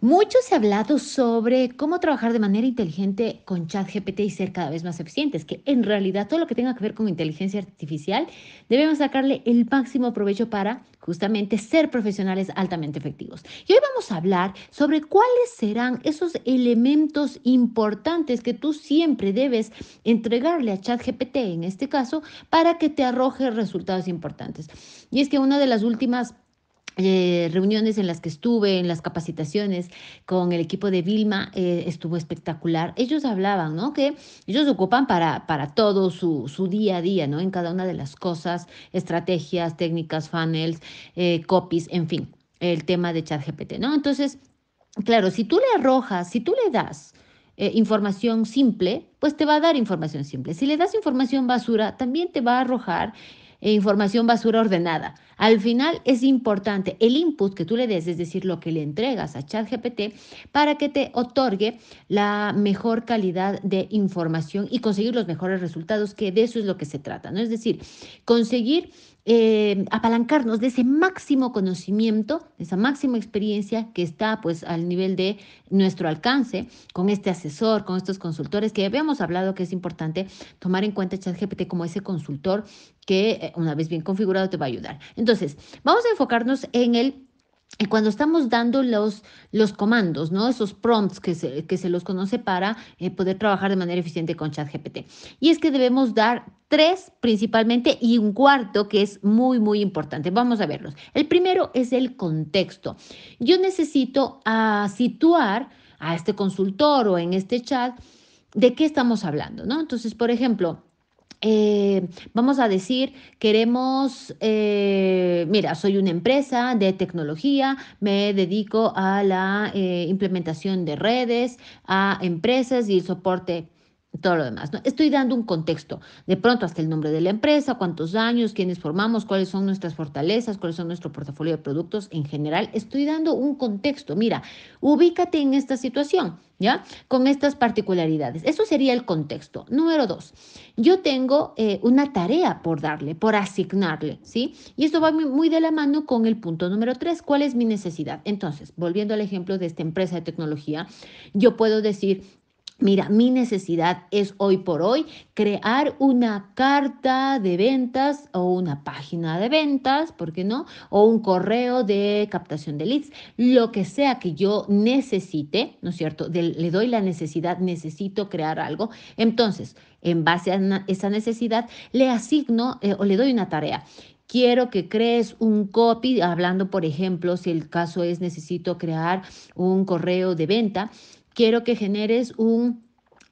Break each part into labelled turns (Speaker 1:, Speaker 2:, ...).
Speaker 1: Mucho se ha hablado sobre cómo trabajar de manera inteligente con ChatGPT y ser cada vez más eficientes, que en realidad todo lo que tenga que ver con inteligencia artificial debemos sacarle el máximo provecho para justamente ser profesionales altamente efectivos. Y hoy vamos a hablar sobre cuáles serán esos elementos importantes que tú siempre debes entregarle a ChatGPT en este caso para que te arroje resultados importantes. Y es que una de las últimas eh, reuniones en las que estuve, en las capacitaciones con el equipo de Vilma, eh, estuvo espectacular. Ellos hablaban, ¿no? Que ellos ocupan para, para todo su, día a día, ¿no? En cada una de las cosas, estrategias, técnicas, funnels, eh, copies, en fin, el tema de ChatGPT, ¿no? Entonces, claro, si tú le arrojas, si tú le das información simple, pues te va a dar información simple. Si le das información basura, también te va a arrojar e información basura ordenada. Al final es importante el input que tú le des, es decir, lo que le entregas a ChatGPT para que te otorgue la mejor calidad de información y conseguir los mejores resultados, que de eso es lo que se trata, ¿no? Es decir, conseguir eh, apalancarnos de ese máximo conocimiento, de esa máxima experiencia que está pues al nivel de nuestro alcance con este asesor, con estos consultores que habíamos hablado que es importante tomar en cuenta ChatGPT como ese consultor que eh, una vez bien configurado te va a ayudar. Entonces, vamos a enfocarnos en el cuando estamos dando los, los comandos, ¿no? Esos prompts que se, que se los conoce para eh, poder trabajar de manera eficiente con ChatGPT. Y es que debemos dar tres principalmente y un cuarto que es muy, muy importante. Vamos a verlos. El primero es el contexto. Yo necesito ah, situar a este consultor o en este chat de qué estamos hablando, ¿no? Entonces, por ejemplo, eh, vamos a decir, queremos, eh, mira, soy una empresa de tecnología, me dedico a la eh, implementación de redes, a empresas y el soporte todo lo demás. ¿no? Estoy dando un contexto, de pronto hasta el nombre de la empresa, cuántos años, quiénes formamos, cuáles son nuestras fortalezas, cuáles son nuestro portafolio de productos en general. Estoy dando un contexto. Mira, ubícate en esta situación, ¿ya? Con estas particularidades. Eso sería el contexto. Número dos, yo tengo eh, una tarea por darle, por asignarle, ¿sí? Y esto va muy de la mano con el punto número tres, ¿cuál es mi necesidad? Entonces, volviendo al ejemplo de esta empresa de tecnología, yo puedo decir, Mira, mi necesidad es hoy por hoy crear una carta de ventas o una página de ventas, ¿por qué no? O un correo de captación de leads, lo que sea que yo necesite, ¿no es cierto? le doy la necesidad, necesito crear algo. Entonces, en base a esa necesidad, le asigno eh, o le doy una tarea quiero que crees un copy, hablando por ejemplo, si el caso es necesito crear un correo de venta, quiero que generes un,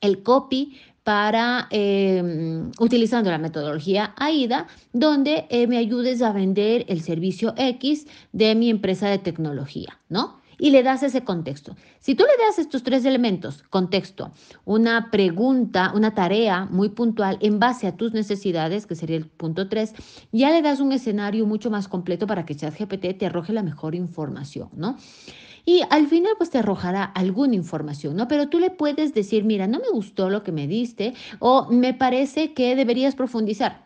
Speaker 1: el copy para em, utilizando la metodología AIDA, donde eh, me ayudes a vender el servicio X de mi empresa de tecnología, ¿no? Y le das ese contexto. Si tú le das estos tres elementos, contexto, una pregunta, una tarea muy puntual en base a tus necesidades, que sería el punto tres, ya le das un escenario mucho más completo para que ChatGPT te arroje la mejor información, ¿no? y al final pues te arrojará alguna información, ¿no? Pero tú le puedes decir, mira, no me gustó lo que me diste o me parece que deberías profundizar.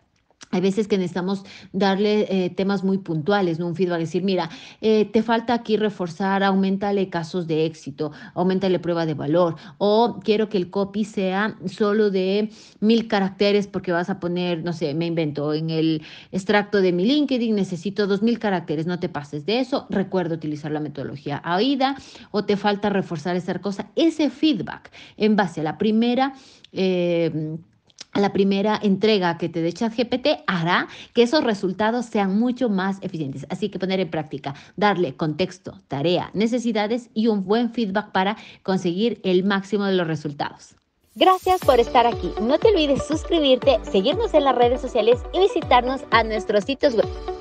Speaker 1: Hay veces que necesitamos darle eh, temas muy puntuales, ¿no? Un feedback, decir, mira, eh, te falta aquí reforzar, aumentale casos de éxito, aumentale prueba de valor, o quiero que el copy sea solo de mil caracteres porque vas a poner, no sé, me invento, en el extracto de mi LinkedIn necesito dos mil caracteres, no te pases de eso, recuerda utilizar la metodología AIDA, o te falta reforzar esa cosa, ese feedback en base a la primera... Eh, la primera entrega que te dé ChatGPT hará que esos resultados sean mucho más eficientes. Así que poner en práctica, darle contexto, tarea, necesidades y un buen feedback para conseguir el máximo de los resultados. Gracias por estar aquí. No te olvides suscribirte, seguirnos en las redes sociales y visitarnos a nuestros sitios web.